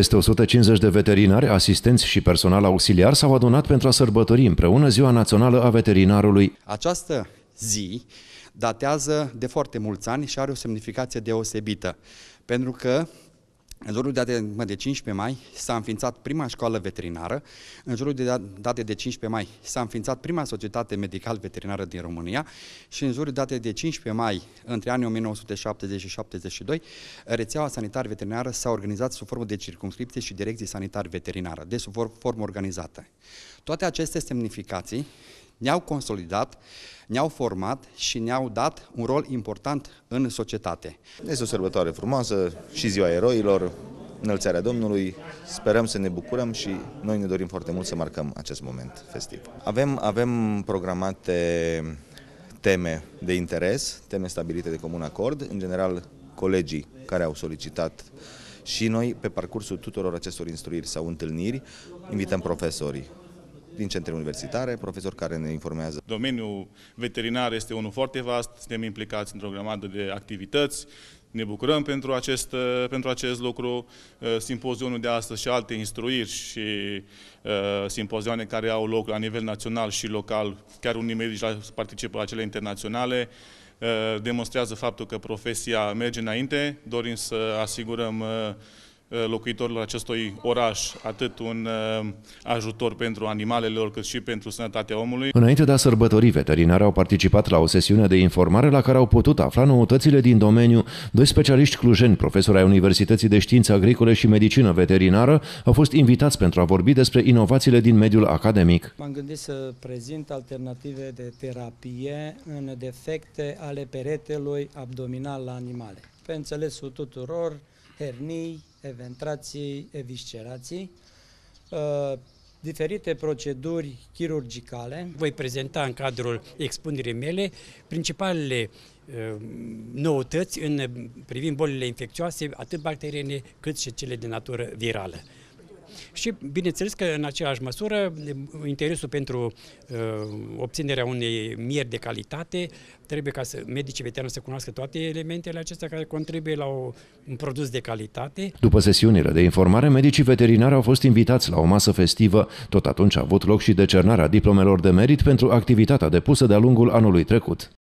Peste 150 de veterinari, asistenți și personal auxiliar s-au adunat pentru a sărbători împreună Ziua Națională a Veterinarului. Această zi datează de foarte mulți ani și are o semnificație deosebită, pentru că în jurul de date de 15 mai s-a înființat prima școală veterinară, în jurul de date de 15 mai s-a înființat prima societate medical-veterinară din România și în jurul de date de 15 mai, între anii 1970 și 72, rețeaua sanitar-veterinară s-a organizat sub formă de circumscripție și direcție sanitar-veterinară, de sub formă organizată. Toate aceste semnificații ne-au consolidat, ne-au format și ne-au dat un rol important în societate. Este o sărbătoare frumoasă și ziua eroilor, înălțarea Domnului. Sperăm să ne bucurăm și noi ne dorim foarte mult să marcăm acest moment festiv. Avem, avem programate teme de interes, teme stabilite de comun acord. În general, colegii care au solicitat și noi, pe parcursul tuturor acestor instruiri sau întâlniri, invităm profesorii, din centre universitare, profesori care ne informează. Domeniul veterinar este unul foarte vast, suntem implicați într-o grămadă de activități, ne bucurăm pentru acest, pentru acest lucru. Uh, simpozionul de astăzi și alte instruiri și uh, simpozioane care au loc la nivel național și local, chiar unii medici participă la cele internaționale, uh, demonstrează faptul că profesia merge înainte. Dorim să asigurăm Eh, locuitorilor acestui oraș atât un eh, ajutor pentru animalele lor cât și pentru sănătatea omului. Înainte de a sărbători, veterinari au participat la o sesiune de informare la care au putut afla noutățile din domeniu. Doi specialiști clujeni, profesori ai Universității de Științe Agricole și Medicină Veterinară, au fost invitați pentru a vorbi despre inovațiile din mediul academic. M-am gândit să prezint alternative de terapie în defecte ale peretelui abdominal la animale. Pe înțelesul tuturor, hernii, eventrații, eviscerații, uh, diferite proceduri chirurgicale. Voi prezenta în cadrul expunerii mele principalele uh, noutăți în privind bolile infecțioase, atât bacteriene cât și cele de natură virală și, bineînțeles că în aceeași măsură, interesul pentru uh, obținerea unei mieri de calitate, trebuie ca să, medicii veterani să cunoască toate elementele acestea care contribuie la o, un produs de calitate. După sesiunile de informare, medicii veterinari au fost invitați la o masă festivă. Tot atunci a avut loc și decernarea diplomelor de merit pentru activitatea depusă de-a lungul anului trecut.